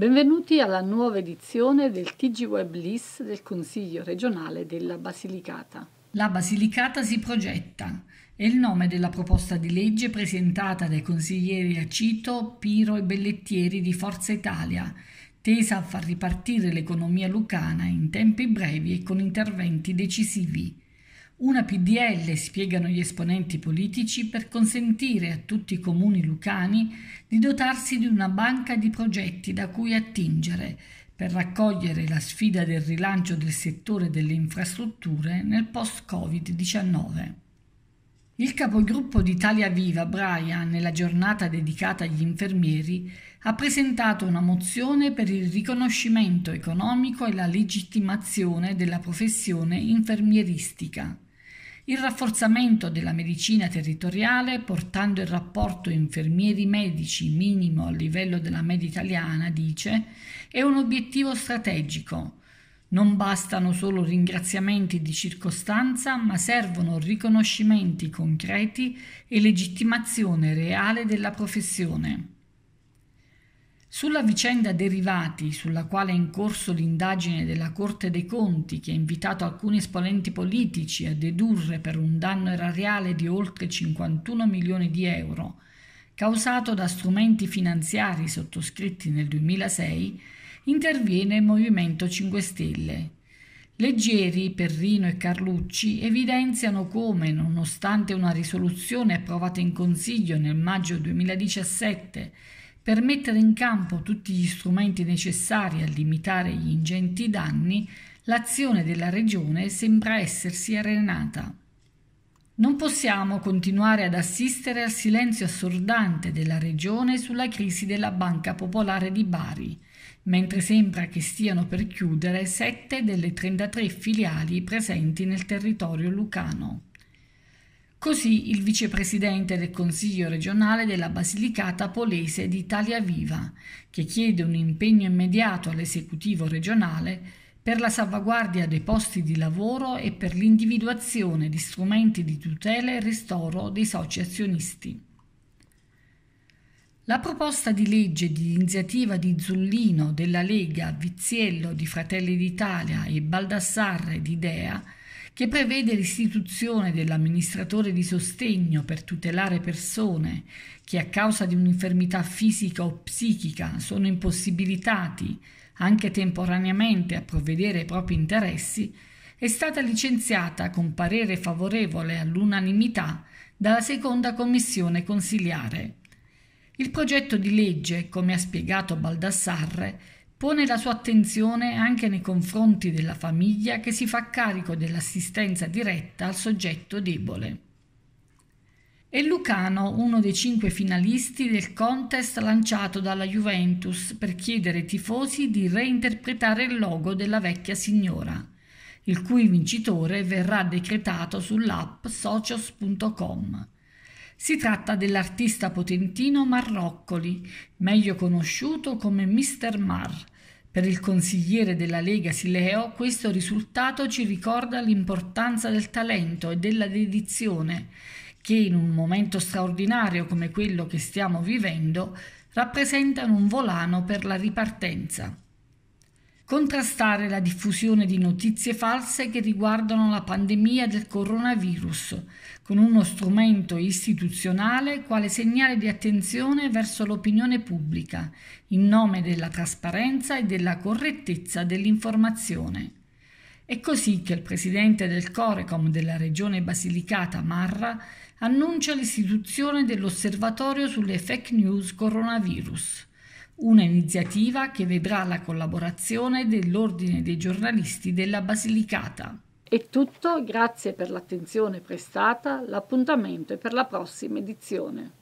Benvenuti alla nuova edizione del TG Web LIS del Consiglio regionale della Basilicata. La Basilicata si progetta è il nome della proposta di legge presentata dai consiglieri Acito, Piro e Bellettieri di Forza Italia, tesa a far ripartire l'economia lucana in tempi brevi e con interventi decisivi. Una PDL, spiegano gli esponenti politici, per consentire a tutti i comuni lucani di dotarsi di una banca di progetti da cui attingere per raccogliere la sfida del rilancio del settore delle infrastrutture nel post-Covid-19. Il capogruppo d'Italia Viva, Brian, nella giornata dedicata agli infermieri, ha presentato una mozione per il riconoscimento economico e la legittimazione della professione infermieristica il rafforzamento della medicina territoriale portando il rapporto infermieri-medici minimo al livello della media italiana, dice, è un obiettivo strategico. Non bastano solo ringraziamenti di circostanza, ma servono riconoscimenti concreti e legittimazione reale della professione. Sulla vicenda derivati, sulla quale è in corso l'indagine della Corte dei Conti, che ha invitato alcuni esponenti politici a dedurre per un danno erariale di oltre 51 milioni di euro, causato da strumenti finanziari sottoscritti nel 2006, interviene il Movimento 5 Stelle. Leggeri, Perrino e Carlucci evidenziano come, nonostante una risoluzione approvata in Consiglio nel maggio 2017, per mettere in campo tutti gli strumenti necessari a limitare gli ingenti danni, l'azione della Regione sembra essersi arenata. Non possiamo continuare ad assistere al silenzio assordante della Regione sulla crisi della Banca Popolare di Bari, mentre sembra che stiano per chiudere sette delle 33 filiali presenti nel territorio lucano. Così il vicepresidente del Consiglio regionale della Basilicata Polese di Italia Viva, che chiede un impegno immediato all'esecutivo regionale per la salvaguardia dei posti di lavoro e per l'individuazione di strumenti di tutela e ristoro dei soci azionisti. La proposta di legge di iniziativa di Zullino della Lega, Viziello di Fratelli d'Italia e Baldassarre di Dea che prevede l'istituzione dell'amministratore di sostegno per tutelare persone che a causa di un'infermità fisica o psichica sono impossibilitati, anche temporaneamente, a provvedere ai propri interessi, è stata licenziata con parere favorevole all'unanimità dalla seconda commissione consiliare. Il progetto di legge, come ha spiegato Baldassarre, pone la sua attenzione anche nei confronti della famiglia che si fa carico dell'assistenza diretta al soggetto debole. È Lucano uno dei cinque finalisti del contest lanciato dalla Juventus per chiedere ai tifosi di reinterpretare il logo della vecchia signora, il cui vincitore verrà decretato sull'app socios.com si tratta dell'artista potentino Marroccoli, meglio conosciuto come Mr. Mar. Per il consigliere della Lega Sileo questo risultato ci ricorda l'importanza del talento e della dedizione che in un momento straordinario come quello che stiamo vivendo rappresentano un volano per la ripartenza contrastare la diffusione di notizie false che riguardano la pandemia del coronavirus, con uno strumento istituzionale quale segnale di attenzione verso l'opinione pubblica, in nome della trasparenza e della correttezza dell'informazione. È così che il presidente del Corecom della regione Basilicata, Marra, annuncia l'istituzione dell'osservatorio sulle fake news coronavirus una iniziativa che vedrà la collaborazione dell'Ordine dei giornalisti della Basilicata. È tutto, grazie per l'attenzione prestata, l'appuntamento è per la prossima edizione.